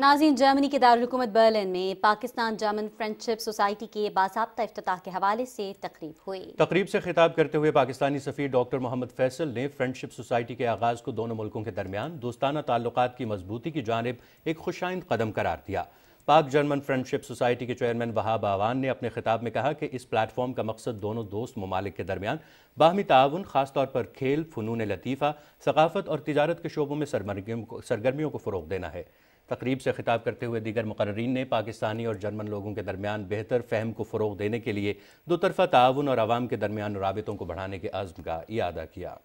नाजीन जर्मनी के दारकूमत बर्लिन में पाकिस्तान जर्मन फ्रेंडशिप सोसाइटी के बाबा अफ्ताह के हवाले से तकरीब हुई तकरीब से खिताब करते हुए पाकिस्तानी सफ़ी डॉक्टर मोहम्मद फैसल ने फ्रेंडशिप सोसाइटी के आगाज़ को दोनों मुल्कों के दरमियान दोस्ताना ताल्लुक की मजबूती की जानब एक खुशाइंद कदम करार दिया पाक जर्मन फ्रेंडशिप सोसाइटी के चेयरमैन वहाब आवान ने अपने खिताब में कहा कि इस प्लेटफॉर्म का मकसद दोनों दोस्त ममालिक के दरमियान बाहमी ताउन खासतौर पर खेल फ़नून लतीफ़ा सकाफ़त और तजारत के शोबों में सरगर्मियों को फ़रोग देना है तकरीब से ख़िताब करते हुए दीगर मुकर्रीन ने पाकिस्तानी और जर्मन लोगों के दरमियान बेहतर फहम को फ़रोग देने के लिए दो तरफ़ा ताउन और आवाम के दरमियान रबतों को बढ़ाने के आज़म का इरादा किया